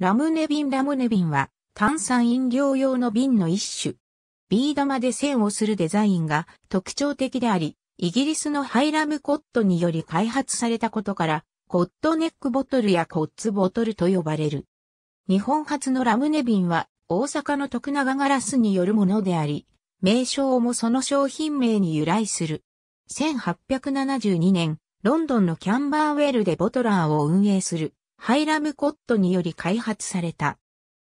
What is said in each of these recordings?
ラムネ瓶ラムネ瓶は炭酸飲料用の瓶の一種。ビー玉で栓をするデザインが特徴的であり、イギリスのハイラムコットにより開発されたことから、コットネックボトルやコッツボトルと呼ばれる。日本初のラムネ瓶は大阪の徳永ガラスによるものであり、名称もその商品名に由来する。1872年、ロンドンのキャンバーウェルでボトラーを運営する。ハイラムコットにより開発された。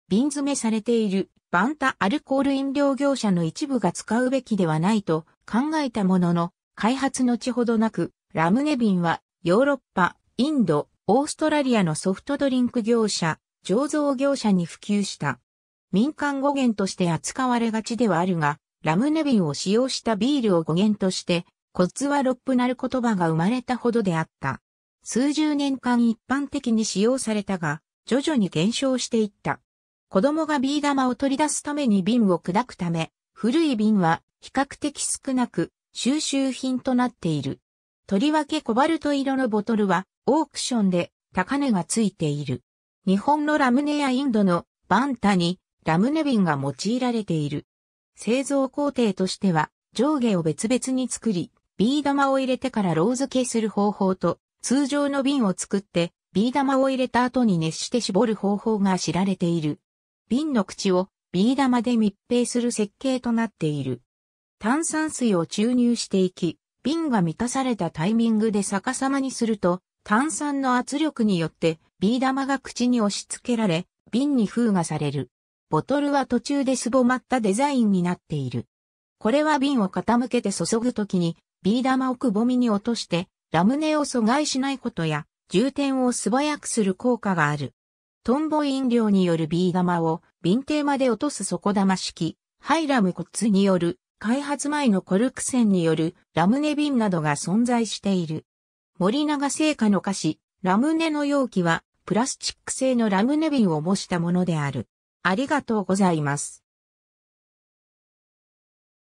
瓶詰めされているバンタアルコール飲料業者の一部が使うべきではないと考えたものの、開発のちほどなく、ラムネ瓶はヨーロッパ、インド、オーストラリアのソフトドリンク業者、醸造業者に普及した。民間語源として扱われがちではあるが、ラムネ瓶を使用したビールを語源として、コツはロップなる言葉が生まれたほどであった。数十年間一般的に使用されたが、徐々に減少していった。子供がビー玉を取り出すために瓶を砕くため、古い瓶は比較的少なく収集品となっている。とりわけコバルト色のボトルはオークションで高値がついている。日本のラムネやインドのバンタにラムネ瓶が用いられている。製造工程としては上下を別々に作り、ビー玉を入れてからロー付けする方法と通常の瓶を作って、ビー玉を入れた後に熱して絞る方法が知られている。瓶の口をビー玉で密閉する設計となっている。炭酸水を注入していき、瓶が満たされたタイミングで逆さまにすると、炭酸の圧力によってビー玉が口に押し付けられ、瓶に封がされる。ボトルは途中ですぼまったデザインになっている。これは瓶を傾けて注ぐときに、ビー玉をくぼみに落として、ラムネを阻害しないことや、充填を素早くする効果がある。トンボ飲料によるビー玉をビンテーまで落とす底玉式、ハイラムコツによる開発前のコルク栓によるラムネ瓶などが存在している。森永製菓の菓子、ラムネの容器はプラスチック製のラムネ瓶を模したものである。ありがとうございます。